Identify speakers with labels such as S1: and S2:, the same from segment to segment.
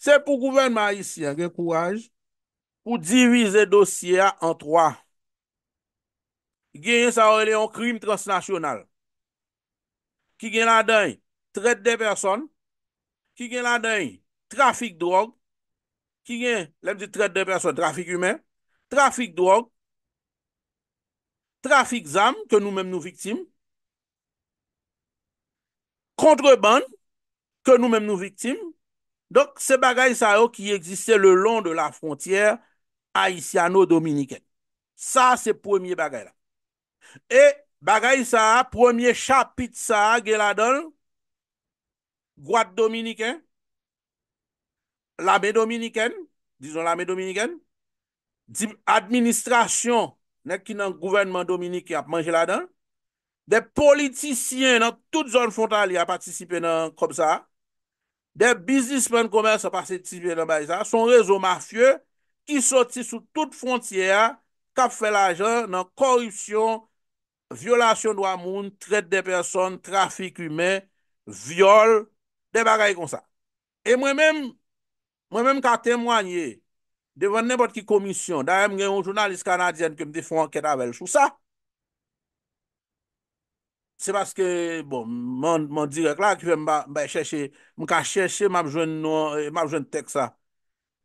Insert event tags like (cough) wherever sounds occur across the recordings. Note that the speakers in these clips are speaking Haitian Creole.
S1: Se pou gouvenman yisi an, gen kouwaj, pou divize dosye an an 3. Gen yon sa or le yon krim transnasyonal. Ki gen la den yon tret de person, ki gen la den yon trafik drog, ki gen, lem di tret de person, trafik yon men, trafik drog, trafik zam, ke nou men nou viktim, kontreband, ke nou men nou viktim, Donk se bagay sa yo ki eksiste le lon de la frontiere Aisyano-Dominiken. Sa se premier bagay la. E bagay sa yo, premier chapit sa yo, geladol, Gwad Dominiken, Lame Dominiken, Dizon Lame Dominiken, Dib administrasyon, Nek ki nan gouvernement Dominiken ap manjeladol, De politisyen nan tout zon frontal Ya patisipe nan kom sa yo, De bizismen komers se pase tibye nan barisa, son rezo mafye ki soti sou tout frontiya kap fe la jan nan korupsyon, violasyon do amoun, tret de person, trafik humen, viol, de bagay kon sa. E mwen men, mwen men ka temwanye devan nepot ki komisyon, da mwen gen yon jounalist kanadyen kem defon anket avèl chou sa. Se baske, bon, mwen diwek la ki fè mba chèche, mwen ka chèche mabjwen teksa.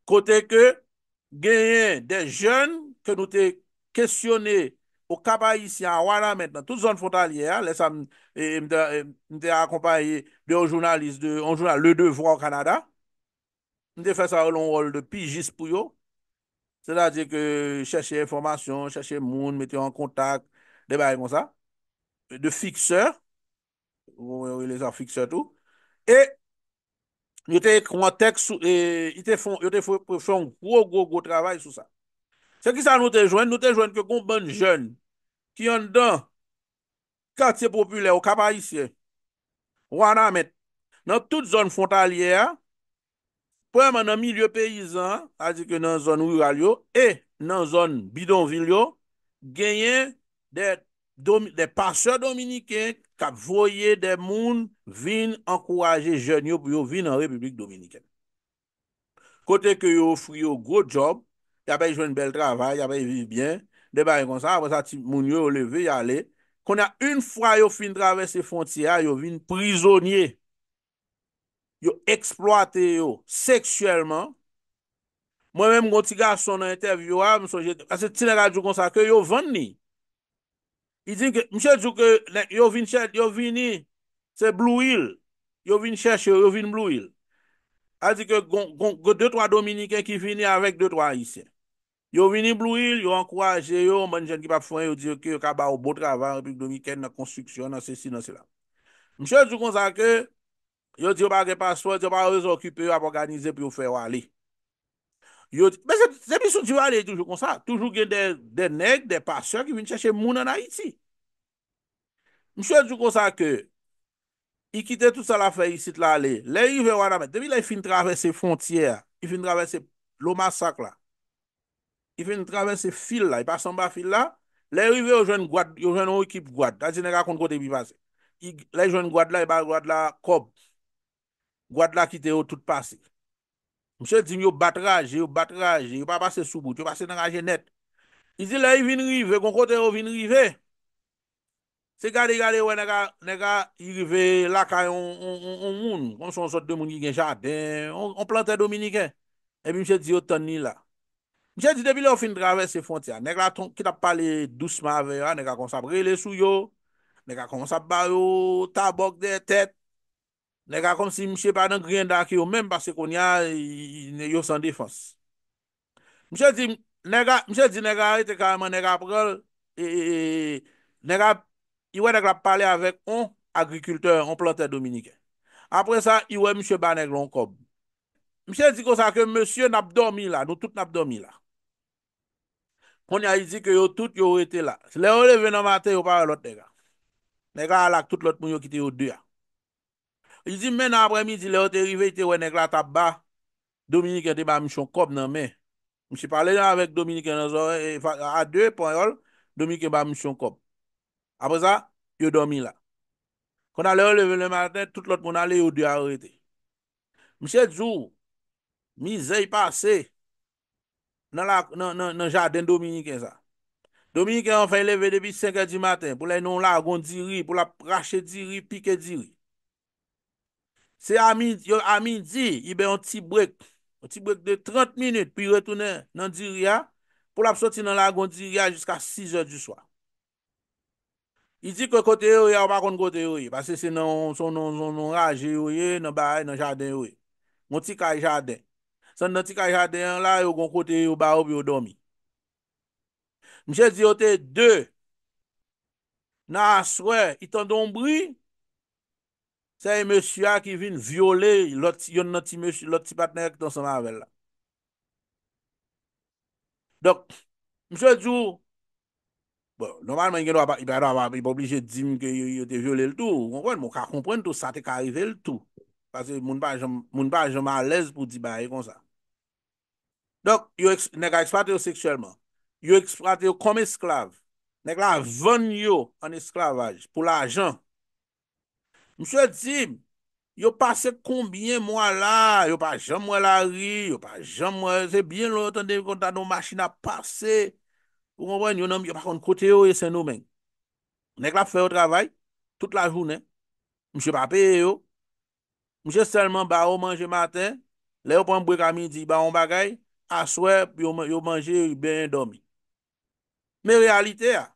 S1: Kote ke genyen de jen ke nou te kèsyonè ou kaba isi an wana mèt nan tout zon frontaliè a, lè sa mde akompaye de ou jounalist, de ou jounalist, le devro an Kanada, mde fè sa ou lon rol de pi jispuyo. Se la di ke chèche informasyon, chèche moun, mette an kontak, de bay kon sa. de fikseur, ou yon le zan fikseur tou, e, yote yon konteks, yote yon gros gros gros trabay sou sa. Se ki sa nou te jwen, nou te jwen ke kon ban jen, ki yon dan, katiye popule, wana met, nan tout zon frontalier, preman nan milye peyizan, adi ke nan zon ou yon al yo, e nan zon bidon vil yo, genyen, der, de passeur dominiken ka voye de moun vin ankouraje jen yo pou yo vin an republik dominiken kote ke yo ofri yo go job, ya bay jwen bel travay ya bay viv bien, de bay yon konsa apos ati moun yo yo leve yale kon ya un fwa yo fin travese fontiya, yo vin prizonye yo eksploate yo seksyelman mwen men mgon ti ga son an intervyo a, mson jen ase tine la jou konsa ke yo vann ni Yon vin chèche, yon vin blue hill. Yon vin chèche, yon vin blue hill. A di ke gè dè twa dominiken ki vinè avèk dè twa hisè. Yon vin blue hill, yon an kwa jè yon, manjen ki pa fwen yon di yon kaba ou botravan, repik dominiken nan konstriksyon nan sè si nan sè la. Mwen chèche yon kon zake, yon di yon pa repaswa, yon pa rèz okupè yon ap organize pou yon fè wale. Ben sebi sou ti va ale, toujou kon sa, toujou gen de neg, de pasyon ki vin chache moun an Haiti. Mse jou kon sa ke, i kite tout sa la fey, si te la ale, le rive wana men, tebi la i fin travesse fontyer, i fin travesse lo masak la, i fin travesse fil la, i pasan ba fil la, le rive yo jwen ou i kip gwaad, da ti ne ka kontro tebi vase, le jwen gwaad la, e ba gwaad la kob, gwaad la kite ou tout pasik. Mche di mi yo batraje, yo batraje, yo pa pase soubou, yo pase nanraje net. Izi la yi vinrive, kon kote yo vinrive. Se gade gade we nega yi rive laka yon moun, kon son sot de moun yi gen jaden, on plante dominiken, e bi mche di yo tani la. Mche di debi le yo fin drave se fontia, nega la ton ki ta pale douceman ave, nega konsap rele sou yo, nega konsap baryo tabok de tet, Nega kom si msè pa nan griyenda ki yo mèm pase kon ya yo san defans. Msè di nega, msè di nega, nega apre, nega, iwe nega pa pale avèk on agrikultè, on plantè dominike. Apre sa, iwe msè ba nega lòn kob. Msè di konsa ke msè nap dormi la, nou tout nap dormi la. Kon ya yi di ke yo tout yo ete la. Se le ou le venomate yo pawe lòt nega. Nega alak tout lòt moun yo kite yo dè ya. Y di men apre midi le ote rive ite wene k la tabba, Dominiken te ba mishon kob nan men. Mse pale nan avek Dominiken nan zore, a 2 pon yol, Dominiken ba mishon kob. Apo sa, yo domi la. Kon ale o leve le maten, tout lot moun ale yo dey arrete. Mse djou, mi zei pase, nan jaden Dominiken sa. Dominiken an fay leve debi 5 e di maten, pou le yon la agon diri, pou la prache diri, pike diri. Se yon amin di, ibe yon ti brek, yon ti brek de 30 minute, pi retounen nan diriya, pou la pso ti nan la gondiriya jiska 6 je du swa. I di ke kote yo yo, wakon kote yo yo, pase se nan raje yo yo, nan baye nan jaden yo yo, yon ti kaje jaden. San nan ti kaje jaden la, yon kote yo yo, ba oubi yo domi. Mche di yote 2, nan aswe, itan don brin, Seye mesya ki vin viole yon noti patnèk dansa mavel la. Dok, mse djou, bon, normalman yon genwa, yon pa oblije di mke yote viole l'tou, konwen, mwen ka kompren tout sa te ka rive l'tou. Pase moun pa jom alèz pou di baye kon sa. Dok, yon neka eksprate yo seksuelman. Yon eksprate yo kom esklav. Nek la ven yo an esklavaj pou la jant. Mse di, yo pase koumbyen mwa la, yo pa jam mwa la ri, yo pa jam mwa la ri. Se byen lò, tante yon konta nou machina pase. Pou konwen, yo nanm, yo pakon kote yo e sen nou men. Nèk la fè yo travay, tout la jounen. Mse pape yo. Mse selman ba ou manje maten. Le yo pan mbwe kamidi, ba ou bagay. Aswe, yo manje, yon ben yon domi. Men realite ya.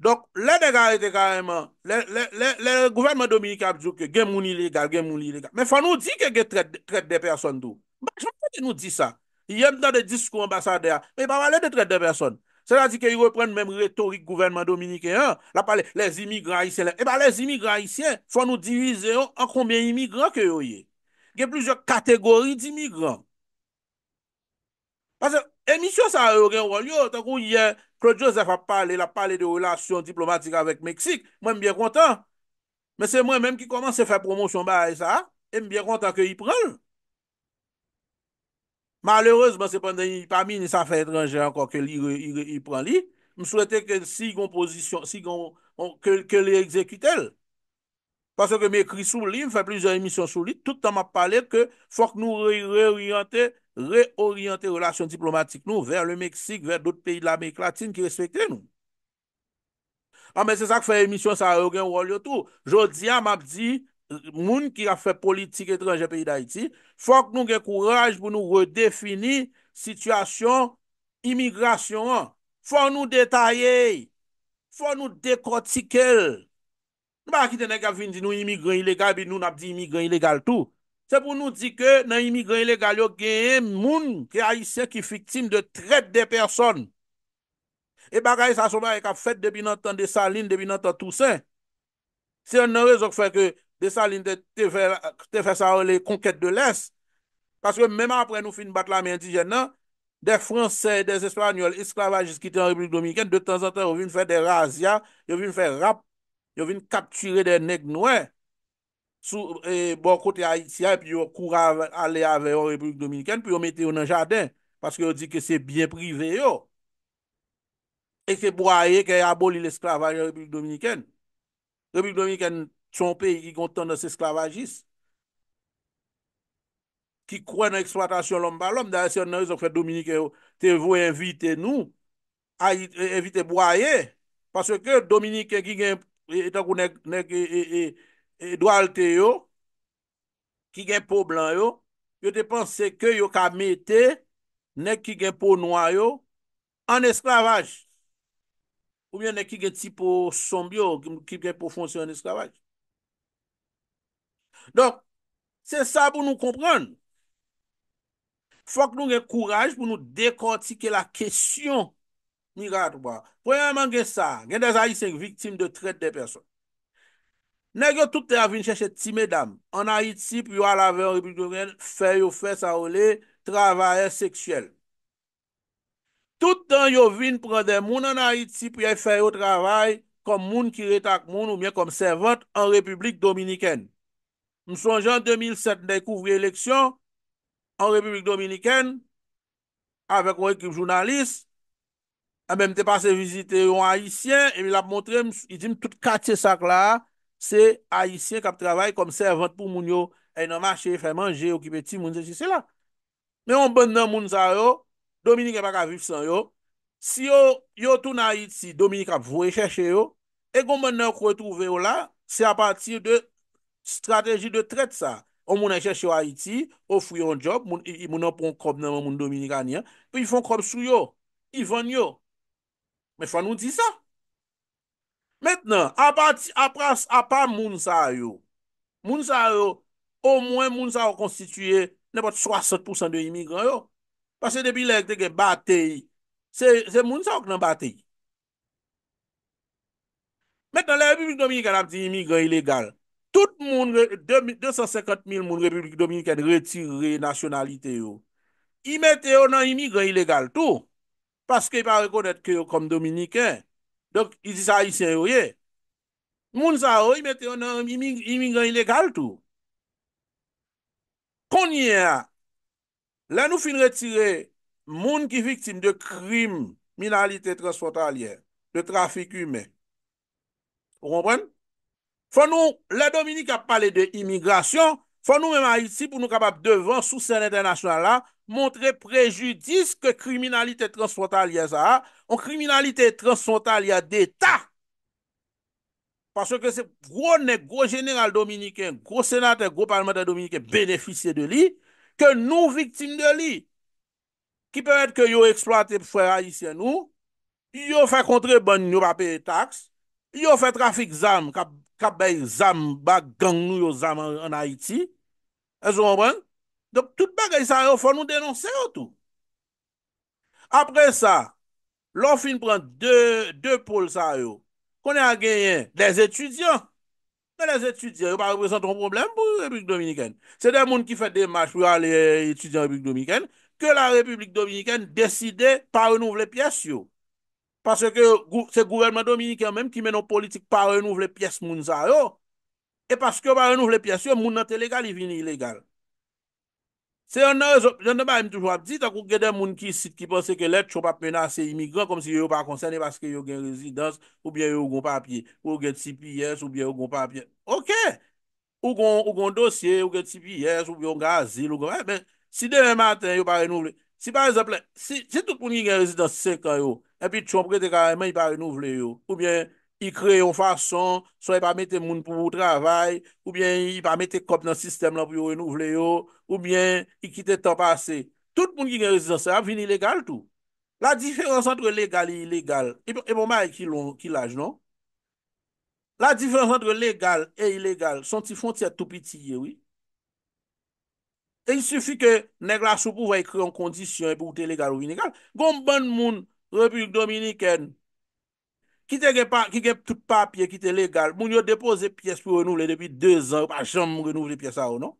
S1: Donk, le degare de gareman, le gouvernement dominik apjouke, gen moun ilegal, gen moun ilegal, men fwa nou di ke gen tret de person tou. Mwen jman pou di nou di sa. Yem nan de diskou ambasade a, men yman wale de tret de person. Se la di ke y repren men retorik gouvernement dominik e an, la pale, les imigran ysele. E ba les imigran yse, fwa nou divize yon an koumye imigran ke yoye. Gen plouje kategori di imigran. Pase, emisyon sa yon gen walyo, tan kou yon, Claude Joseph a pale, la pale de relasyon diplomatik avèk Meksik, mwen mbyen kontan. Mwen se mwen mèm ki komanse fè promosyon bè a esa, mbyen kontan ke yi pral. Malereozman se panden yi pamin, sa fè etranjè ankon ke yi pral yi, mwen souwete ke yi exekutel. Paske mwen ekri sou li, mwen fè plizan emisyon sou li, toutan mwen pale ke fòk nou re-orientè mwen. re-oriente relasyon diplomatik nou ver le Meksik, ver d'ot peyi de la Meklatin ki respekte nou. A men, se sa ki fè emisyon sa, yo gen wòl yo tou. Jodi, am ap di, moun ki a fè politik etranje peyi da iti, fòk nou gen kouraj pou nou redefini situasyon imigrasyon an. Fòk nou detaye, fòk nou dekotikel. Nou pa akitenèk ap vindi nou imigran ilegal, bi nou ap di imigran ilegal tou. Se pou nou di ke nan imigran ilegal yo genye moun ki ayisyen ki fiktim de tret de person. E bagay sa souba e kap fet debi nan tan desaline, debi nan tan tousen. Se yon nan rezok fe ke desaline te fe sa ou le konket de les. Paske mèman apre nou fin bat la mèndi jè nan, de fransè, de esplanyol, esklavajis ki te an Republik Dominikèn, de tans an tè yon vin fè de razia, yon vin fè rap, yon vin kapturè de neg nouè. sou e, bon kote ayisyen pi yo kou alè avè yo Republik Dominikèn pi yo metè yo nan jaden paske yo di ke se bien privè yo ek se bo a ye ke aboli l'esklavaj yo Republik Dominikèn Republik Dominikèn chon pe yi kontan nan se esklavajis ki kwen eksploatasyon lom balom dan se yon nan yon fè Dominikèn te vou evite nou evite bo a ye paske Dominikèn ki gen etan kou nek e Edwalte yo, ki gen pou blan yo, yo te pense ke yo ka mette, ne ki gen pou noua yo, an eskravaj. Ou bien ne ki gen tipou sombyo, ki gen pou fonse an eskravaj. Donk, se sa pou nou kompran. Fok nou gen kouraj pou nou dekontike la kesyon. Ni ratou ba. Poyan man gen sa, gen de zayi se yon viktim de tret de person. Nè gen tout te avin chèche ti mè dam, an a iti pou yo alave an Republik Dominik, fè yo fè sa ole, travayè seksyèl. Tout an yo vin prè de moun an a iti, pou yo fè yo travay, kom moun ki retak moun, ou mè kom servot, an Republik Dominikèn. M sou an jan 2007, nè kouvri eleksyon, an Republik Dominikèn, avèk wèk yon ekip jounalist, an mè mte pase vizite yon haitien, e mè la mwotre, m sou idim tout kache sak la a, Se Haitien kap travaye kom servante pou moun yo E nan mache, fè manje, okipe ti, moun zè chi, se la Men moun ben nan moun zè yo Dominika e pa ka viv san yo Si yo, yo tou nan Haiti, Dominika pou recheche yo E goun ben nan kou retrouve yo la Se a patir de strategi de tret sa O moun recheche yo Haiti, o fwi yon job I moun nan pon kob nan moun Dominika nyan Pe yon fon kob sou yo, yon fon yo Men fwa nou di sa Mètnen, apas apan mounsa yo. Mounsa yo, o mwen mounsa yo konstituye nepot 60% de imigran yo. Pase depi lèk teke batey. Se mounsa yo k nan batey. Mètnen, lè Republik Dominikan apse imigran ilegal. Tout moun, 250.000 moun Republik Dominikan retire nationalite yo. I mette yo nan imigran ilegal tou. Pase ki pa rekonet ki yo kom Dominikan yo. Dok, isi sa, isi a yoye. Moun sa, yoye, mette yon imigran ilegal tou. Konye, la nou fin retire moun ki viktim de krim minalite transportalye, de trafik yume. Ou kompren? Fon nou, la Dominique a pale de imigrasyon, Fò nou mèm a iti pou nou kapap devan sou senat international la, montre prejudis ke kriminalite transfrontal yè zara, an kriminalite transfrontal yè d'Etat. Paswè ke se wò nè gwo jeneral Dominiken, gwo senat, gwo parlementer Dominiken, beneficye de li, ke nou viktime de li, ki pèmèd ke yo eksploate pou fwe a iti an nou, yo fè kontre ban yo pape tax, yo fè trafik zan kap ban, ka bay zambak gang nou yo zambak an Haiti, e zo mwen preng, dok tout bagay sa yo fò nou denonsè yo tout. Apre sa, lò fin preng dè pol sa yo, konè a genyen, dèz etudyan, dèz etudyan, yo pa reprezenton problem pou Republik Dominikèn. Se dè moun ki fèdè mâch pou alè etudyan Republik Dominikèn, ke la Republik Dominikèn dèside pa renouv lè piasyon. Pase ke se gouvernment dominiken menm ki men nou politik pa renouvle piyes moun zaro. E paske yo pa renouvle piyes yo, moun nan te legal, yi vini ilegal. Se yon nan rezon, jen nan ba yon toujou ap dit ak ou gede moun ki sit ki pense ke let chou pa penase imigran kom si yo yon pa konsen e paske yo gen rezidans ou bien yo yon papye. Ou gen CPS ou bien yo yon papye. Ok! Ou gen dosye, ou gen CPS, ou gen gazil, ou gen... Eh si demen maten yo pa renouvle... Si par exemple, si tout moun yon gen rezidans se ka yo... epi chon pre de gareman y pa renouvle yo. Ou bien, y kre yon fason, sou y pa mette moun pou wou travay, ou bien, y pa mette kop nan sistem la pou yon renouvle yo, ou bien, y kite tan pase. Tout moun ki gen rezistanser, ap vin ilegal tou. La diferans entre legal et ilegal, epi bon, bon, mouman y ki long, ki laj, non? La diferans entre legal et ilegal, son ti fonti atou pitie, y wou. Et y soufi ke negla sou pou vay kre yon kondisyon epi wou te legal ou inegal. Gon bon moun, Republik Dominikèn, ki te gep tout papye, ki te legal, moun yo depoze piyes pou renouvle depi 2 an, pa chan moun renouvle piyes a ou, non?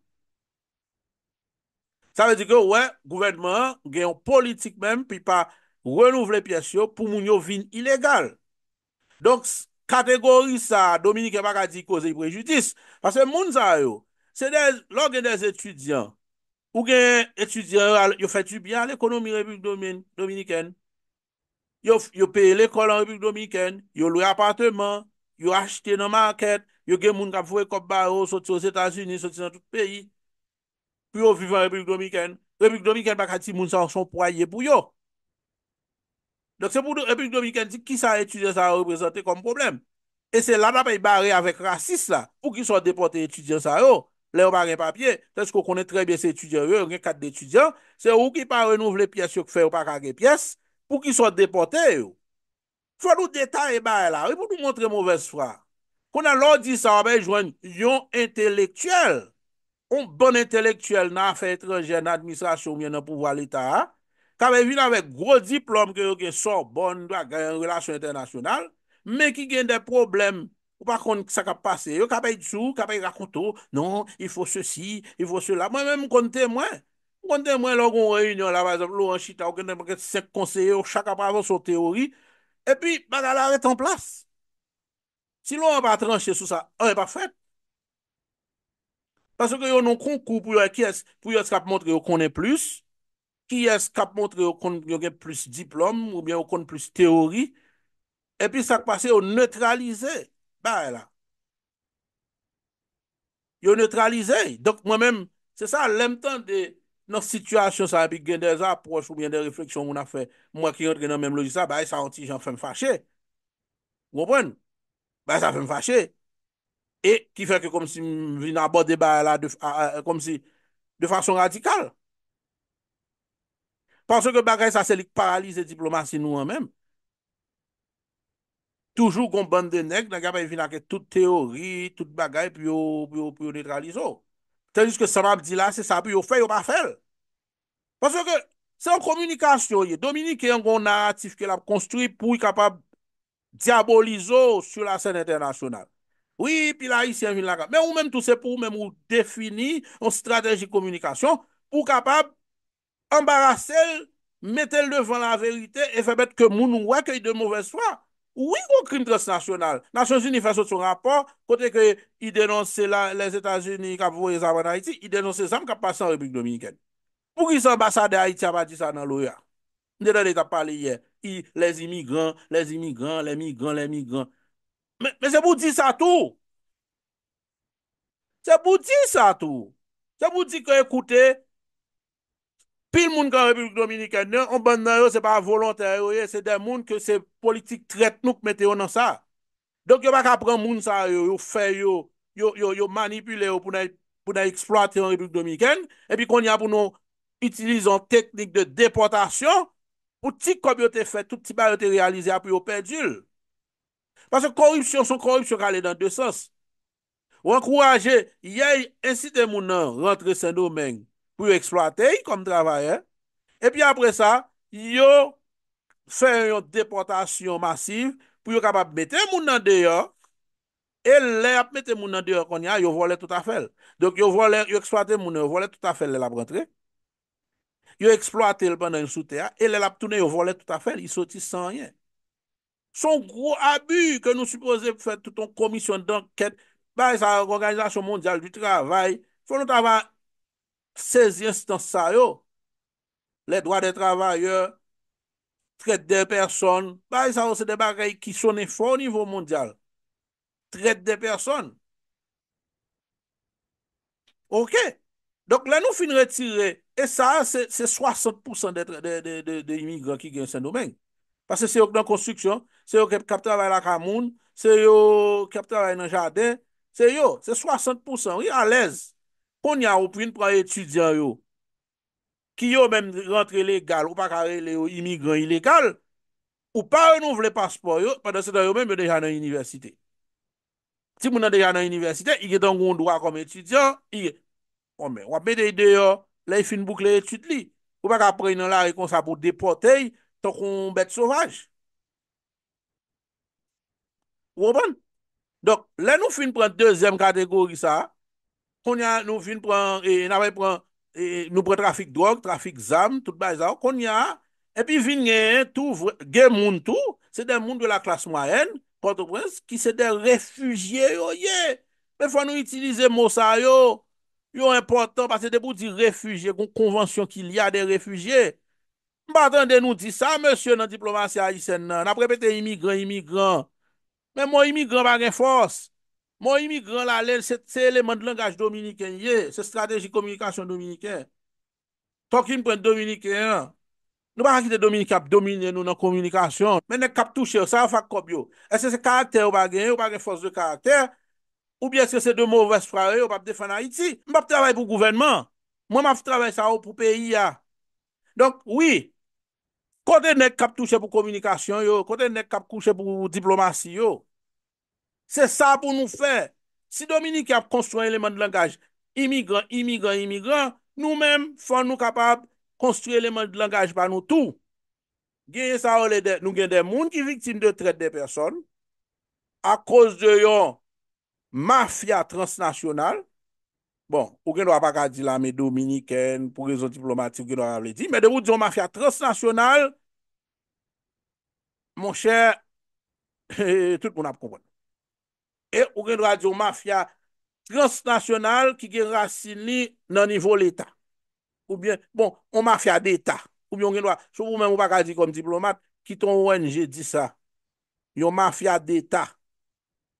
S1: Sa ve di ke, wè, gouvernement, genyon politik men, pi pa renouvle piyes yo pou moun yo vin ilegal. Donk, kategori sa, Dominikèn pa ka di koze prejudis. Pase moun za yo, se lò gen des etudyan, ou gen etudyan, yo fè tu byan l'ekonomi Republik Dominikèn? Yo peye l'ekol an Republik Domi Ken, yo lou apateman, yo achite nan market, yo gen moun kap fwe kop baro, soti nan Sétan-Unis, soti nan tout peyi. Puyo vivan Republik Domi Ken, Republik Domi Ken baka ti moun san son pwaye pou yo. Dok se pwou do Republik Domi Ken ti ki sa etudiant sa yo represente kom problem. E se la da pey bari avèk rasis la, ou ki sa depote etudiant sa yo, le ou bari papye, te sko konen tre bese etudiant yo, gen kat de etudiant, se ou ki pa renouv le piyes yo kfe ou pa kage piyes, pou ki sot depote yo. Fwa nou detay ba e la, e pou nou montre mouves fwa. Kou nan lò di sa, wè jwen yon entelektuel, yon bon entelektuel nan fè etre gen administrasyon mwen nan pouwa l'Etat, kabe vin avèk gros diplom kè yon gen sor bon dwa gen yon relasyon internasyonal, mè ki gen de problem, wè pa kon sa ka pase, yon kabe yon tsou, kabe yon kakonto, non, yon fò se si, yon fò se la, mwen mè moun kon temwen. O kon den mwen lò kon reynyon la, lò an chita, o ken den mwen kèt sèk konseye, o chak apravo sou teori, e pi, ban ala reyt an plas. Si lò an pa tranche sou sa, an e pa fèp. Paso kè yon an kon kou, pou yon s'kap montre yon konen plus, ki yon s'kap montre yon konen plus diplom, ou bien yon konen plus teori, e pi s'ak pase yon neutralize, ban e la. Yon neutralize, dok mwen men, se sa lèm tan de nan sityasyon sa apik gen de za, proche ou gen de refleksyon moun a fe, mwen ki rent gen nan menm logisa, ba e sa an ti jan fèm fache. Wopwen, ba e sa fèm fache. E ki feke kom si m vin a bode ba la, kom si, de fasyon radikal. Panso ke bagay sa selik paralize diplomasy nou an menm. Toujou kon bandenek, nan gapa e vin a ke tout teori, tout bagay, piyo, piyo, piyo netralizo. Tandis ke sa m ap dilase, sa ap yon fèl, yon pa fèl. Paswe ke sa yon komunikasyon, yon Dominique yon kon narratif ke l ap konstruy pou yon kapab diabolizo sou la sène internasyonal. Oui, pi la yi sè yon vin la kap. Men ou men tout se pou, men ou defini yon strateji komunikasyon pou kapab ambarase l, mette l devan la verite e febet ke moun ou wak yon de mouves fwa. Ou yi kon krim transnasyonal? Nasyons unifasyon sou rapor, kote ke i denonse la, les Etats-Unis ka vwoye zavan Haiti, i denonse zanm ka pasan rubrik dominiken. Pou ki s'ambassade Haiti a va di sa nan lo ya. Nde dan e ta pale ye, i, les imigran, les imigran, les imigran, les imigran. Me, me se bou di sa tou! Se bou di sa tou! Se bou di ke ekoute... pil moun kan Republik Dominikèn nan, an ban nan yo se pa volantè yo, se den moun ke se politik tret nou k metè yo nan sa. Donk yo bak apren moun sa yo, yo fè yo, yo manipule yo pou nan eksploate yo Republik Dominikèn, epi kon ya pou nou itilizan teknik de deportasyon, pou ti kom yo te fè, touti pa yo te realize api yo pedjil. Pase korupsyon, sou korupsyon ka le dan de sas. Wankouraje, yey, ensite moun nan, rentre sen nou menk, pou yon eksploate yon kom travaye. E pi apre sa, yon fè yon deportasyon masiv pou yon kapap mette moun nan deyo e lè ap mette moun nan deyo kon ya, yon vole tout a fel. Yon eksploate moun nan yon vole tout a fel lè ap rentre. Yon eksploate lè ban nan yon soutea e lè ap toune yon vole tout a fel. Yon soti san yon. Son gro abu ke nou suppose fè touton komisyon dan ket ba yon sa organizasyon mondial di travaye, fò nou travaye 16 instans sa yo Le doa de travaye Tret de person Ba y sa yo se deba rey ki sonen fo Nivou mondyal Tret de person Ok Donk le nou fin retire E sa se 60% De imigran ki gen sen nou men Pase se yo nan konstruksyon Se yo kap travaye la kamoun Se yo kap travaye nan jaden Se yo se 60% A lez kon ya ou prin pran etudyan yo, ki yo men rentre legal, ou pa kare yo imigran ilikal, ou pa ou nou vle paspor yo, pa dan se dan yo men men dejan nan universite. Ti moun nan dejan nan universite, yi gen dan goun dwa kom etudyan, yi gen, kon oh men, wapete yi deyo, la yi fin boukle etud li, ou pa ka prenen la rekonsapou depotey, to kon bete sauvaj. Ou bon? Dok, la nou fin pran dezem kategori sa, Kon ya nou vin pran, e, e, nou pran trafik drog, trafik zam, tout bè zao, kon ya. Epi vin gen, tout, gen moun tout, se den moun de la klas mwen, kote prens, ki se den refugye yo ye. Me fwa nou itilize mou sa yo, yo important, pa se de pou di refugye, kon konvensyon ki li a de refugye. Mba dende nou di sa, monsye nan diplomasyan, nan aprepe te imigran, imigran. Men mwen imigran pa gen fos. Mon imigran la lè, se tse eleman de langaj dominiken ye, se strategi komunikasyon dominiken. Toki mpwè dominiken, nou pa akite dominike ap domine nou nan komunikasyon, men nek kap touche yo, sa va fak kop yo. E se se karakter yo pa gen, yo pa gen fos de karakter, ou bie se se de mouves fra yo, yo pa ap defen a iti. Mpwè ap travay pou gouvenman, mwen mwè ap travay sa ou pou peyi ya. Donk, oui, kote nek kap touche pou komunikasyon yo, kote nek kap touche pou diplomasyon yo, Se sa pou nou fè, si Dominik ap konstruye lèman de langaj imigran, imigran, imigran, nou mèm fòn nou kapab konstruye lèman de langaj pa nou tou. Gyeye sa ou lèdè, nou gèndè moun ki viktime de tret de person a kòz de yon mafya transnasyonal. Bon, ou gen nou apakad di la me Dominiken, pou rezon diplomatik gen nou apakad le di, mè de wou di yon mafya transnasyonal. Mon chè, (laughs) tout moun ap konpon. E ou gen do a di yo mafya transnasyonal ki gen rasi li nan nivou l'Etat. Ou bien, bon, yo mafya d'Etat. Ou bien, gen do a, sou pou mè mou baka di kom diplomat, ki ton ONG di sa. Yo mafya d'Etat.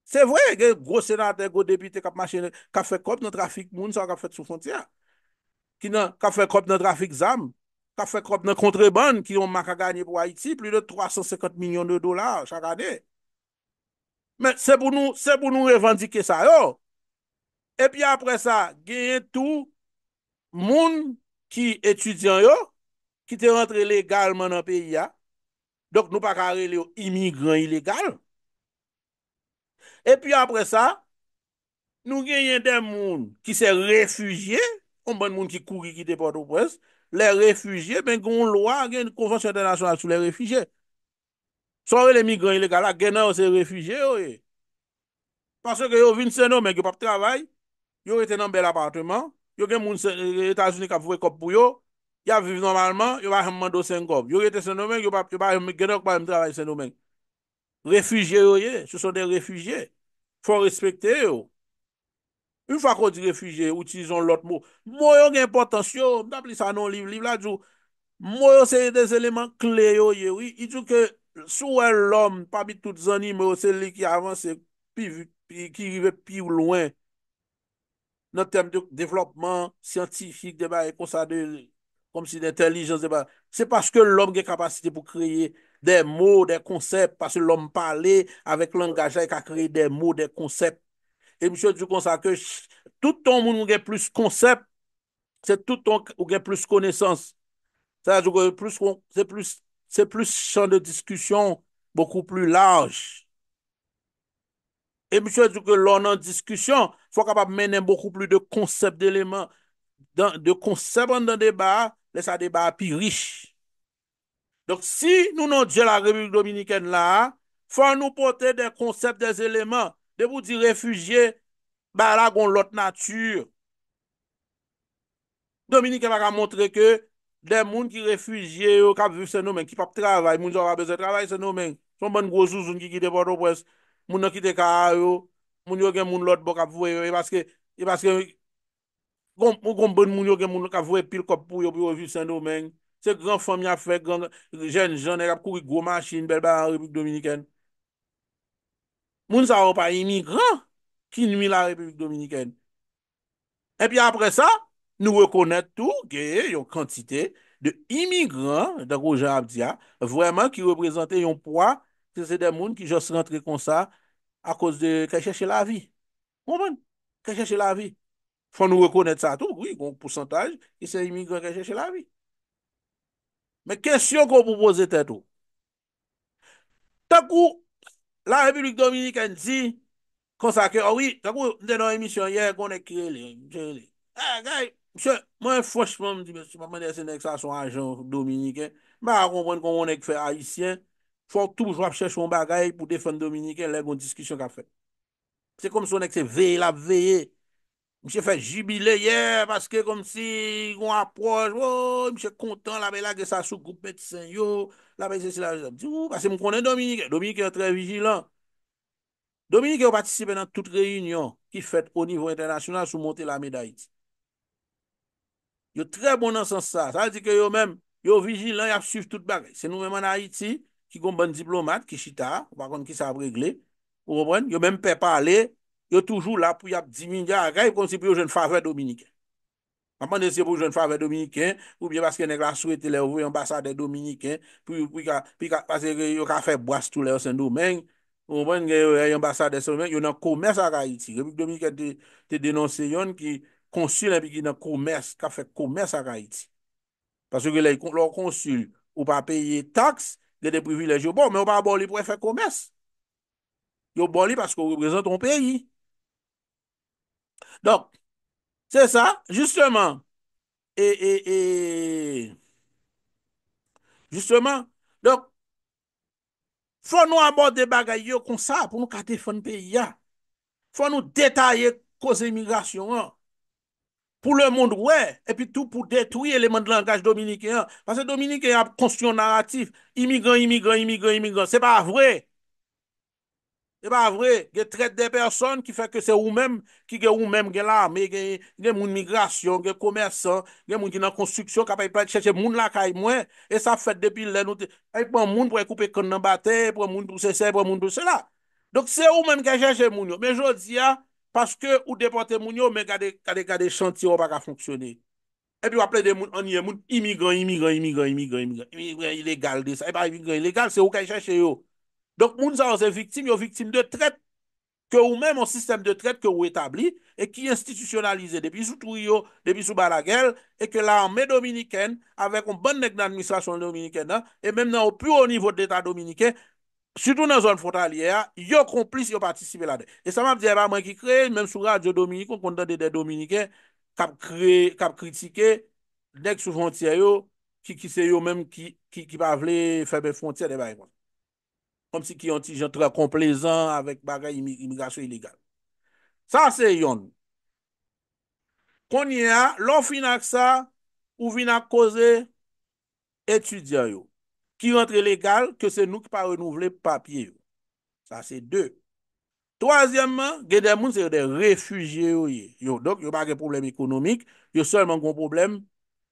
S1: Se vwe, gen gwo senate, gen gwo depite kap machene, ka fe kop nan trafik moun sa kap fet sou fontia. Ki nan, ka fe kop nan trafik zam, ka fe kop nan kontreban ki yon maka ganyi pou Haiti, pli de 350 milyon de dolar chakane. Men, se pou nou revendike sa yo, epi apre sa, genye tou moun ki etudyan yo, ki te rentre legalman an peyi ya, dok nou pa kare li yo imigran ilegal. Epi apre sa, nou genye den moun ki se refugye, moun moun ki kougi ki depote ou pres, le refugye, men goun lwa gen konfonsio international sou le refugye. Sonre le migran, le gala, genè ou se refujiye ou ye. Paso ke yo vin sen nou men, yo pap travay, yo rete nan bel apartement, yo gen moun se, l'Etats-Unis e, kap vwe kop pou yo, ya viv normalman, yo va hem mando sen kom. Yo rete sen nou men, yo pap genè ou pa hem travay sen nou men. Refujiye ou ye, sou son de refujiye. Fon respekte yo. Un fa kon di refujiye, outizon lot mou. Mou yo gen potens yo, mdap li sa nou liv, liv la djou. Mou yo se de zéléman kle yo ye, yi djou ke, Souè l'om, pabit tout zanim, se li ki avans, ki vive pi ou loin. Nè term de developman scientifique, kom si d'intelligence, se paske l'om gen kapasite pou kreye de mò, de konsep, paske l'om pale, avek langajay ka kreye de mò, de konsep. E msè, jou konsa ke, tout an moun gen plus konsep, se tout an moun gen plus konesans. Se plus konesans, se plus chan de diskusyon bokou plou laj. E msye djou ke lò nan diskusyon, fwa kapap menen bokou plou de konsep de lèman, de konsep an dan deba, lè sa deba api riche. Dok si nou nan djè la revil dominiken la, fwa nou pote de konsep de lèman, de vou di refujye, ba la goun lot natyur. Dominiken baka montre ke De moun ki refujiye yo kap vif sen nou men, ki pap travay, moun jan wap beze travay sen nou men, son bon gwo souzoun ki kite poto pwes, moun nan kite kaya yo, moun yo gen moun lot bo kap vwe yo, e baske, e baske, goun bon moun yo gen moun lot kap vwe pil kop pou yo pou yo vif sen nou men, se gran fom ya fek, se gen jen, gen jen, e kap kou ki gwo man chine bel ban an Republik Dominiken. Moun sa wap a imigran, ki nwi la Republik Dominiken. E pi apre sa, Nou rekonet tou geye yon kantite de imigran da goja Abdia vwèman ki reprezentè yon pwa se se de moun ki jòs rentre kon sa a kòz de kècheche la vi. Moun moun, kècheche la vi. Fwa nou rekonet sa tou, oui, kon pwosantaj ki se imigran kècheche la vi. Mè kèsyon kon pwopoze tè tou. Takou, la Republik Dominik an zi kon sa ke, owi, oh takou, nan emisyon yè, kon ek kre li, jè li, e, ah, gaye, Mse, mwen fweshman mdi, mwen mwen desye nek sa son ajan Dominiken, mwen a kompwen kon mwen nek fwe Haitien, fwo tou mwen jwap chèch mwen bagay pou defen Dominiken lèk mwen diskisyon ka fwe. Mse, kom mwen nek se veye la veye, mse fwe jubile ye, paske kom si kon waproj, mse kontan la be la ge sa soukoupet sen yo, la be se si la, mse mwen konnen Dominiken, Dominiken trè vijilan. Dominiken w patisipe nan tout reyunyon ki fwe o nivou internasyonal sou montè la meda Haiti. Yo tre bon ansans sa. Sa di ke yo men, yo vijil an, yo ap suj tout bare. Se nou men man Haiti, ki kon bon diplomat, ki chita, wakon ki sa vregle, yo men pe pale, yo toujou la pou yap di minja, rey kon si pou yo jen fave dominiken. Maman de se pou jen fave dominiken, pou biye baske neg la souete le, ou yon basade dominiken, pou yon ka fe boas tou le, ou sen domen, ou men yon basade sen domen, yon nan kome sa kwa Haiti. Dominiken te denonse yon ki, Konsil api ki nan komers, ka fek komers a Gaiti. Pase ke lò konsil, ou pa peye taks, de de privilej yo bon, men ou pa boli pou e fek komers. Yo boli paske ou reprezenton peyi. Dok, se sa, justeman, e, e, e, justeman, dok, fò nou abot de bagay yo konsa, pou nou kate fòn peyi ya. Fò nou detaye koze imigrasyon an. pou le moun wè, epi tout pou detouye lèmè de langaj Dominikèan. Pase Dominikèan, konstyon naratif, imigran, imigran, imigran, imigran, se pa vre. Se pa vre, ge tret de person ki fè ke se ou mèm, ki ge ou mèm ge l'armè, ge moun migrasyon, ge komersan, ge moun ki nan konstruksyon, kapay pwè chèche moun la kaj mwen, e sa fèt depil lè nou te. Eh, Ay pou an moun pou ekoupe kon nan batè, pou an moun pou se se, pou an moun pou se la. Dok se ou mèm ge chèche moun yo. Me jò di Paske ou depote moun yo, me gade gade shanti yo pa ka fonksyone. E pi waple de moun, anye moun, imigran, imigran, imigran, imigran, imigran, imigran, ilegal de sa. E pa imigran ilegal, se ou kaj chache yo. Donk moun zan zan viktim, yo viktim de tret ke ou men moun sistem de tret ke ou etabli, e ki institisyonalize depi sou tou yo, depi sou ba la gel, e ke la anme dominiken, avek ou ban nek nan administrasyon dominiken nan, e men nan ou pou ou nivou d'eta dominiken, Soutou nan zon frontal yè ya, yo kon plis yo patisipe la de. E sa map diye ba mwen ki kre, menm sou rad yo Dominikon, kon dan dede Dominiken, kap kritike dek sou frontyè yo, ki ki se yo menm ki pa vle febe frontyè de ba yon. Kom si ki yon ti jantra komplezan avèk bagay imigasyon iligal. Sa se yon. Kon yè ya, lò finak sa, ou vinak koze, etudyè yo. ki rentre legal, ke se nou ki pa renouvle papye yo. Sa se de. Troasyemman, gen de moun se yo de refujiye yo ye. Yo dok, yo pa ge problem ekonomik, yo sol man kon problem,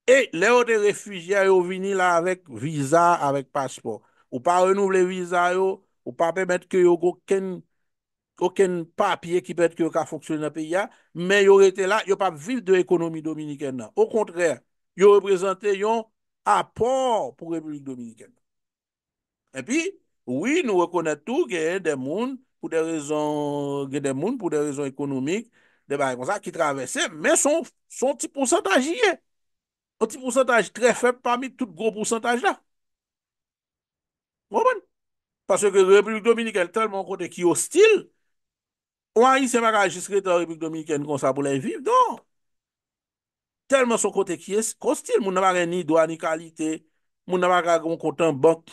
S1: e le yo de refujiye yo vini la avek visa, avek pasport. Ou pa renouvle visa yo, ou pa pe mette ke yo koken papye ki pette ki yo ka foksyon nan pe ya, men yo rete la, yo pa vil de ekonomi dominiken nan. Ou kontrè, yo reprezentè yon apor pou republik dominiken. E pi, oui, nou rekonna tout gen den moun pou de rezon gen den moun pou de rezon ekonomik de bari kon sa ki travesse, men son ti poursantaj yè. Son ti poursantaj tre feb pami tout gro poursantaj la. Mwen. Paswe ke Republik Dominik el telman kote ki yo stil, ou an yi se maga jisre te Republik Dominik en kon sa pou le viv, don. Telman son kote ki yo kostil. Moun nama gen ni doan ni kalite, moun nama gen kon konten bank,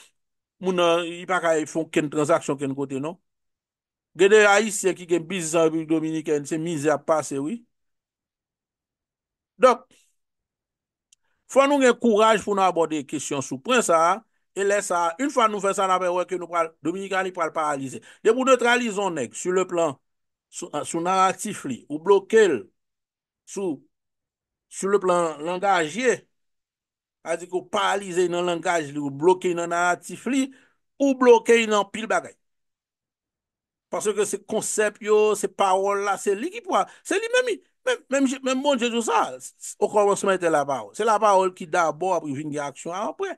S1: Moun nan, yi pa ka yi e fon ken transaksyon ken kote non. Gede a yi se ki gen bizan yi Dominika, yi se mizi a pase, wii. Dok, fwa nou gen kouraj pou nou abode kisyon sou. Pren sa, e lesa, yun fwa nou fwen sa nan pe wè ke nou pral, Dominika ni pral paralize. De pou neutralizon neg, sou le plan, ah, sou naratif li, ou blokel, sou, sou le plan langajye, Adi ki ou paralize yon langaj li, ou bloke yon narratif li, ou bloke yon pil bagay. Pase ke se konsep yo, se parol bon la, se li ki pou a. Se li mèmi, mèm bon jèdou sa, ou komanseman te la parol. Se la parol ki d'abord apri vin gè aksyon apre.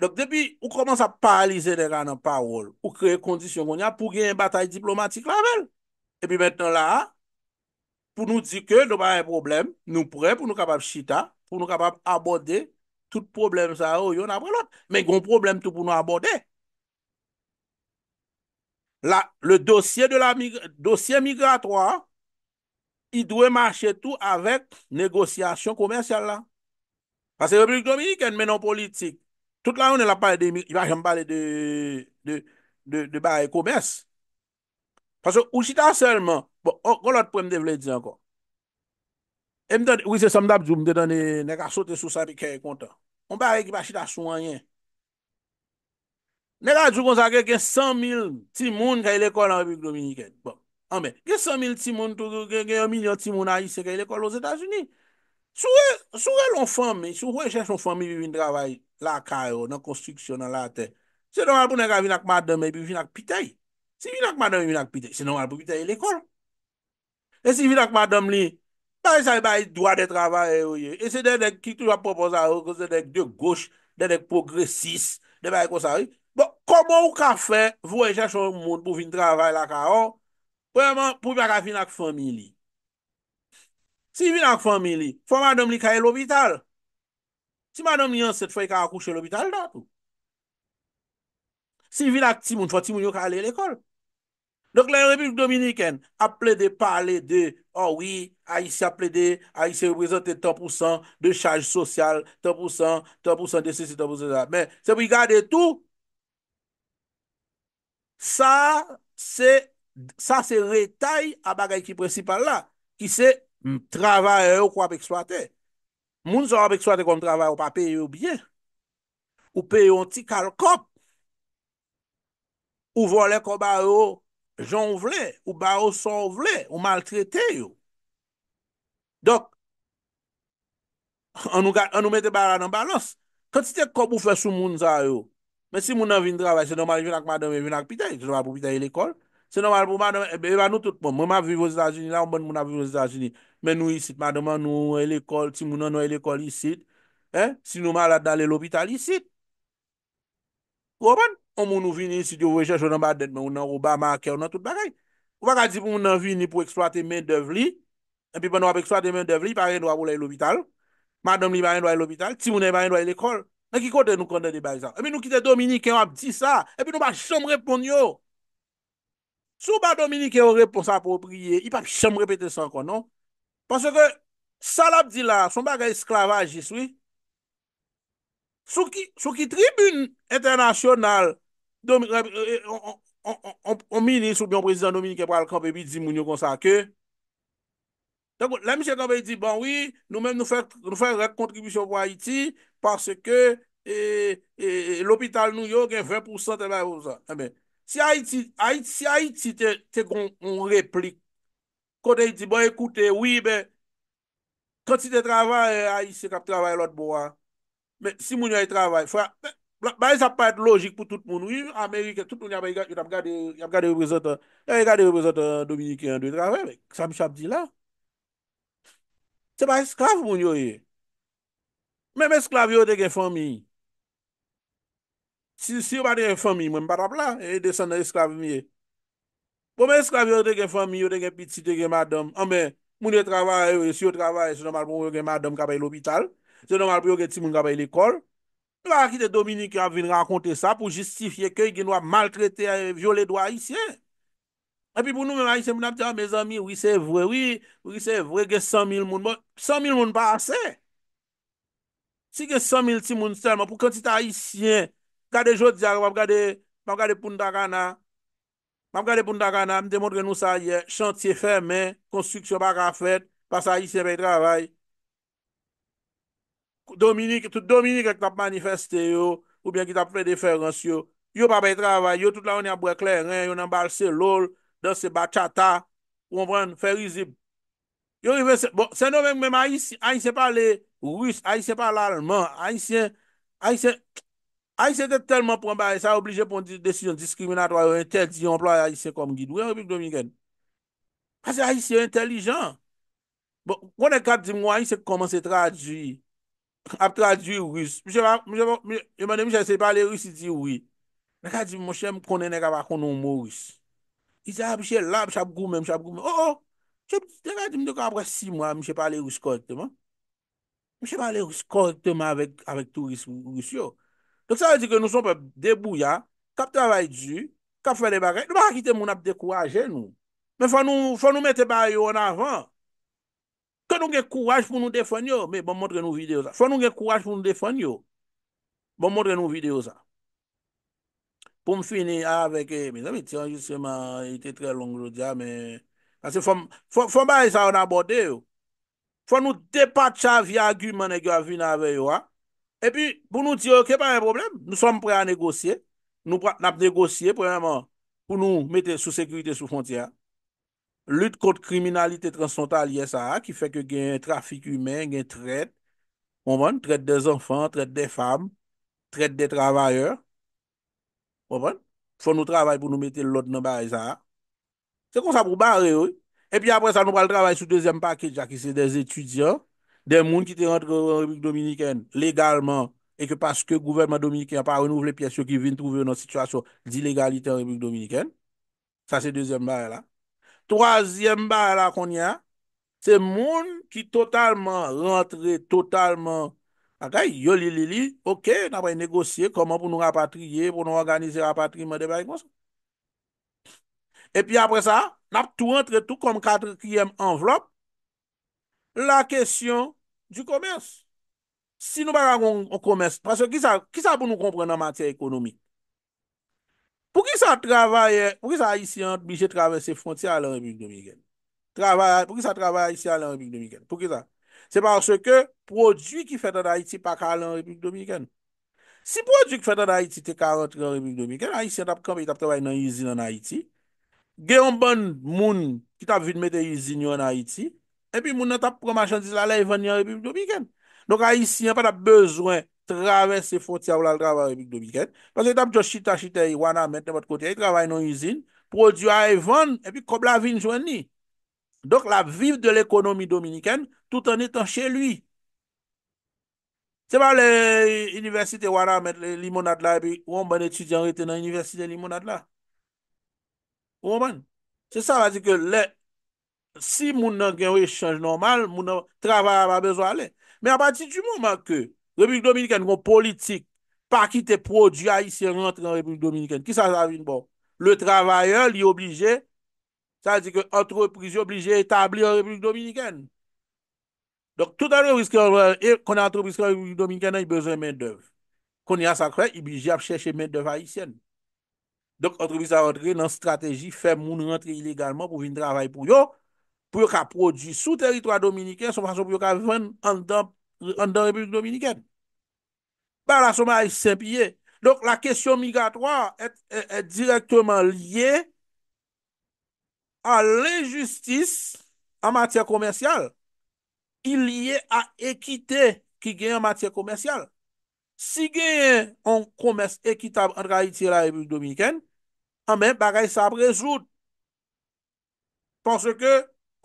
S1: Dok debi, ou komanse a paralize de la nan parol, ou kreye kondisyon kon ya pou gen yon batay diplomatik la vel. E pi mèten la, pou nou di ke, nou ba yon problem, nou pre, pou nou kapap chita, pou nou kapap aborde, tout problem sa ou yon apre l'ot, men goun problem tout pou nou aborde. Le dosye migratoir, yi dwe mache tout avet negosyasyon komersyal la. Pase Republik Dominik en menon politik, tout la yon yon ap pale de bar et komers. Pase ou chita selman, bon, kon l'ot pou mde vle di ankon, E ou isè samdap djou mdè dan ne ka sote sou sa pi kè yè konta. On bè a yè kipa chita sou an yè. Ne ka djou kon zake gen 100.000 timoun kè yè lèkol an wèpik Dominikèn. Bon, an mè, gen 100.000 timoun tou gen 1.000.000 timoun a yisse kè yè lèkol os Etats-Unis. Sou wè l'onfamè, sou wè jè l'onfamè vi vin dravay la kè yo, nan konstriksyon nan la tè. Se normal pou ne ka vin ak madame yè pi vin ak pitey. Si vin ak madame yè vin ak pitey, se normal pou pitey yè lèkol. E si vin ak madame li... Ba yi sa yi ba yi dwa de travaye eh, yo ye. E se de dek ki toujwa propos a yo, kon se dek dek goch, dek dek progresis, dek ba yi kon sa yi. Bon, koman ou ka fe, vou e jachon moun pou vin travaye la ka yo? Pou yaman, pou yaman ka fin ak familie. Si fin ak familie, fwa man dom li ka el orbital? Si man dom li yon set fwa yi e ka akou se l'obital da? Si fin ak timoun, fwa timoun yo ka ale l'ekol? Donk la Republik Dominikèn, aple de pale de, oh oui, a y se aple de, a y se reprezenter 10% de chaj sosyal, 10%, 10% de sisi, 10% de sa. Men, se brigade tou, sa se retaj a bagay ki precipal la, ki se travaye ou kwa pekswate. Moun se kwa pekswate kom travaye ou pa peye ou bye, ou peye ou ti kalkop, ou vole kom a yo joun vle, ou ba ou son vle, ou maltrete yo. Dok, an nou mette baran an balans. Kante te kop ou fe sou moun za yo, men si moun nan vin dravay, se normal vin ak madame, vin ak pitay, se normal pou pitay el ekol, se normal pou madame, ebe eh an e nou toutpon, moun nan vivyo Zidazini la, moun nan vivyo Zidazini, men nou yisid, madame nou el ekol, si moun nan nou el ekol yisid, eh, si nou madame nan lopital yisid, wopan, Moun moun nou vini, si di ouveje, jounan ba den, moun nan rouba, ma akè, moun nan tout bagay. Ou baka di pou moun nan vini pou eksploate men devli, epi pou nou ap eksploate men devli, parè nou ap oule l'hôpital, moun nan moun li bagay e l'hôpital, ti moun nan bagay l'ekol, men ki kote nou konde de bagay zan. Epi nou ki de Dominique, yon ap di sa, epi nou ba chom reppon yon. Sou ba Dominique yon reppons apopriye, yi pa chom reppete san kon, non? Pansè ke salab di la, sou ba gay esklavaj, jiswi, sou ki tribune Eh, eh, eh, on mi li soubyon prezident Dominique Cabral Kampi bi di moun yo konsa ke La miche Kampi di Bon oui, nou men nou fè Rek kontribusyon pou Haiti Parce ke L'hôpital New York 20% ah, Si Haiti te kon On replik Kote di, bon ekoute, oui be Kote ti te travay Hait se kap travay lot bo Si moun yo y travay Fwa Ba yon sa pa et logik pou tout moun. Ou yon Amerike, tout moun yon ap gade reprezentant. Yon ap gade reprezentant Dominique André Trave. Sa m chap di la. Se ba esklav moun yo ye. Men esklav yo de gen fomi. Si yo pa de gen fomi, mwen patapla. E desan nan esklav mi ye. Po men esklav yo de gen fomi, yo de gen piti, de gen madame. Ambe, moun yo travay, si yo travay, se nomal pou yo gen madame kapay l'opital. Se nomal pou yo gen timoun kapay l'ekol. Mwa akite Dominique a vin rakonte sa pou justifiye ke yon wap mal krete a yon euh, viole dwa Haitien. Epi pou nou mwen Haitien mwen ap diyan, ah, me zami, wisi e vwe, wisi e vwe, ge 100.000 moun, 100.000 bon, moun pa ase. Si ge 100.000 ti moun selman pou kantit Haitien, kade Jotziar, mwap kade Poundarana, mwap kade Poundarana, mwap demondre nou sa ye, chantye ferme, konstriksyon baka fet, pasa Haitien pek travay, Dominique, tout Dominique ek tap manifeste yo, ou byen ki tap pre de ferans yo, yo pa bay travay, yo tout la on y ap brekler, ren, yo nan balse lol, dan se bachata, ou an pren ferizib. Yo y ve se, bon, se nou men mèm Aïs, Aïs se pa le Rus, Aïs se pa l'Alman, Aïs se, Aïs se, Aïs se te telman pou an bay, sa oblije pou an disisyon diskriminato, an terdi yon ploy Aïs se kom gid, ou an repik Dominiken. Aïs se intelijan, bon, kone kat di mwen Aïs se koman se traduye, ap tradwi rous. Mwen se pale rous, si di woui. Mwen ka di, mwen chèm konenè kwa konon mou rous. I zè ap chè lab, chè ap goumè, chè ap goumè. O, o, chèp, mwen chè pale rous korrektèman. Mwen chè pale rous korrektèman avèk tou rous, rous yo. Dok sa wè di ke nou son peb debou ya, kap trawaj di, kap fè de bagè, nou bak akite moun ap dekourajè nou. Men fò nou, fò nou mette bayo an avan. Fon nou gen kouwaj bon pou nou defon yo, bon montre nou video sa. Pon fini avèk, eh, mes amit, yon jisèman, yon tè trè long, jò dja, fon ba yon sa yon abode yo, fon nou depa tcha vi agy man e gwa vi nan avè yo, ah. epi pou nou diyo ke pa yon problem, nou som pre a negosye, nou nap negosye pou nou mette sou sekurite sou fontya, Lut kont kriminalite transfrontal yè sa a, ki fè ke gen trafik ymen, gen tret, bonbon, tret de zanfan, tret de fam, tret de travayor, bonbon, fò nou travay pou nou mette lòt nan barè sa a. Se kon sa pou barè ou, e pi apre sa nou pral travay sou dezem pakè, jak ki se dez etudyan, de moun ki te rentre en Republik Dominikèn legalman, e ke paske gouvernement Dominikèn pa renouvle pièche ki vin trouve nan situasyon dilegalite en Republik Dominikèn, sa se dezem barè la, Troasyen bar la kon ya, se moun ki totalman rentre, totalman akay, yoli lili, ok, napre negosye koman pou nou rapatriye, pou nou organize rapatrimen de barik mons. E pi apre sa, nap tou rentre tou kom katre kiyem envelop, la kesyon du komers. Si nou baka kon komers, prase ki sa pou nou kompren nan matye ekonomi? Pou ki sa travaye, pou ki sa Aisyen anbije travese fronti alan Republik Dominiken? Travaye, pou ki sa travaye Aisyen alan Republik Dominiken? Pou ki sa? Se par se ke prodjou ki fet an Aiti pak alan Republik Dominiken? Si prodjou ki fet an Aiti te kar entre alan Republik Dominiken, Aisyen tap kampi, tap travaye nan yizi nan Aiti, ge yon ban moun ki tap vinme de yizi nyo nan Aiti, epi moun nan tap promachan disi la la evan yon Republik Dominiken. Donk Aisyen pa tap bezwen, rave se fote avlal dravare mik Dominiken. Pase tap jo chita chita yi wana met nan vot kote yi, travay nan yuzin, prodyo a evan, epi kob la vin jwen ni. Dok la viv de l'ekonomi Dominiken, tout an etan che lui. Se pa le universite wana met le limonat la, epi wan ban etudyan rete nan universite limonat la. Wan ban. Se sa va di ke le, si moun nan genwe chanj normal, moun nan travay a bezo ale. Me apati di mouman ke, Republik Dominiken kon politik pa ki te produ a isye rentre an Republik Dominiken. Ki sa zavine bon? Le travaye li oblije, sa zi ke antrepriz yo oblije etabli an Republik Dominiken. Dok tout an yo riske, kon an antrepriz yo an Republik Dominiken nan yi beze men dev. Kon yi an sakre, yi bilje ap cheshe men dev a isye. Dok antrepriz yo a rentre nan strategi fe moun rentre ilegalman pou vin travaye pou yo. Pou yo ka produ sou teritwa Dominiken, sou fason pou yo ka ven an Republik Dominiken. Ba la soma e sempiye. Donk la kesyon migratoi e direktman liye a le justis a matye komersyal. I liye a ekite ki genye a matye komersyal. Si genye an komers ekitab an dra iti la ebouk dominiken, an men bagay sa presoud. Panswe ke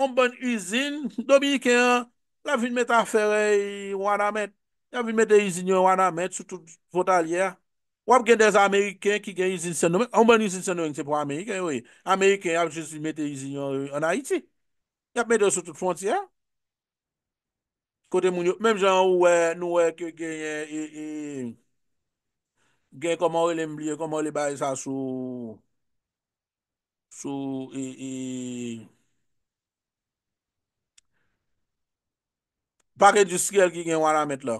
S1: an bon usine dominiken, la vin metafere ou an amet Y ap vi mette izinyon wana met sou tout votalyè. Wap gen dez Ameriken ki gen izin sen nomen. An ban izin sen nomen se pou Ameriken we. Ameriken ap jesvi mette izinyon euh, an Haiti. Y ap mette sou tout fontyè. Kote moun yo. Mem jan ou we euh, nou we euh, ke gen ye e e e. Gen koman ou e lembliye koman ou e bayi sa sou. Sou e e. Pak e di skel ki gen wana met lò.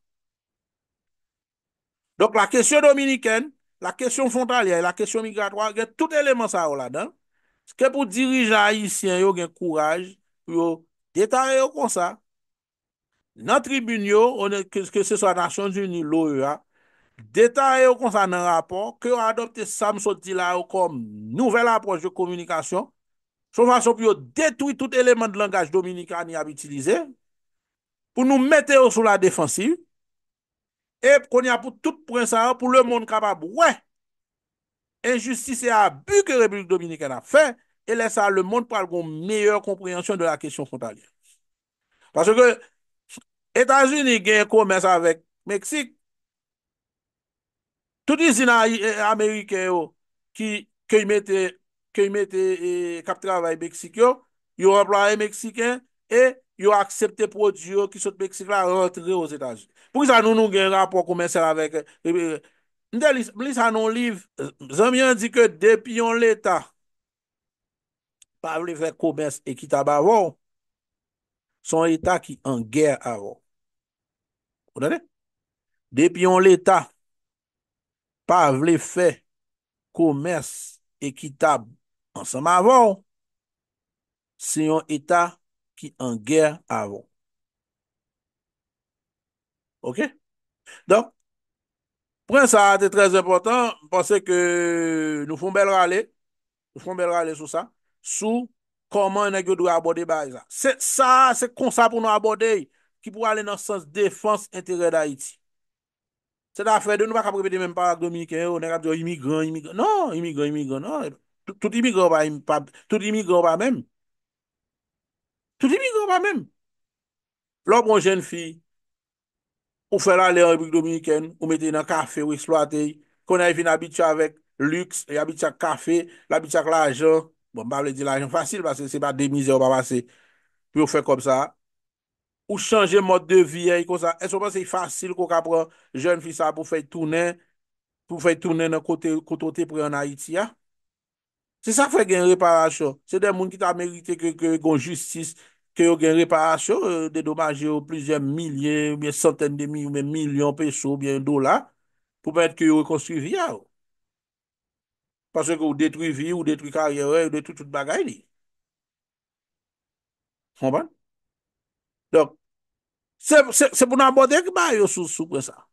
S1: Donk la kesyon dominiken, la kesyon fontal ya, la kesyon migratoa, gen tout eleman sa ou la dan, skè pou dirijan ayisyen yo gen kouraj, pou yo detare yo kon sa. Nan tribun yo, ke se sa Nasyon Zuni lo yo ya, detare yo kon sa nan rapor, ke yo adopte Sam Sotila ou kon nouvel apos de komunikasyon, sou fasyon pou yo detoui tout eleman de langaj dominikan ni ap itilize, pou nou mette ou sou la defansiv, E konya pou tout prinsan, pou le moun kapab, wè, enjustise a bu ke Republik Dominikè na fè, e lè sa le moun pral goun meyèr komprehensyon de la kesyon fontalien. Pase ke, Etas-Uni gen koumè sa vek Meksik, touti zina e, Amerike yo ki key mette e, kap travay Meksik yo, yon plarè Meksikèn, e, yo aksepte pou diyo ki sot Meksik la rentre de yo zetaj. Pou ki sa nou nou genja pou koumese la vek? Nde euh, euh, li sa nou liv, zanmian di ke depi yon l'Etat pa vle fe koumese ekitab avon, son Eta ki an gè avon. O danè? Depi yon l'Etat pa vle fe koumese ekitab ansanm avon, se yon Eta ki an gèr avon. Ok? Don, pren sa, te trez important, pan se ke nou fon bel rale, nou fon bel rale sou sa, sou, koman enèk yo dwe abodey ba a yon. Se sa, se konsa pou nou abodey, ki pou ale nan sens defans enterey da iti. Se la frede, nou bak aprevede menm pa, gomineke, onèk aprevede yon imigran, imigran, nan, imigran, imigran, nan, tout imigran pa, tout imigran pa menm. ou pa mèm. Lò mwen bon jen fi, ou fè la lè an rubrik dominiken, ou mète nan kafe ou eksploatey, kon ay fin abitya avèk lüks, y abitya ak kafe, l'abitya ak la ajan, bon, ba vle di la ajan, fasil, basè se pa demize ou pa basè, pou ou fè kom sa, ou chanje mod devye, e kon sa, e sou pa se fasil kou ka pran jen fi sa pou fè tounen, pou fè tounen nan kote, kote te pre an Haiti, ya. Se sa fè genre pa rachon, se den moun ki ta merite kè gen justice, Ke yo gen reparasyon, euh, dedomaje yo plizien milyen, ou mwen centen de mi, ou mwen milyon peso, ou mwen dola, pou mwen ete ke yo rekonstruvi ya yo. Paswe ke yo detrivi, ou detri karyere, ou detri tout bagay li. Fonban? Donk, se pou nan bodek ba yo sou pre sa.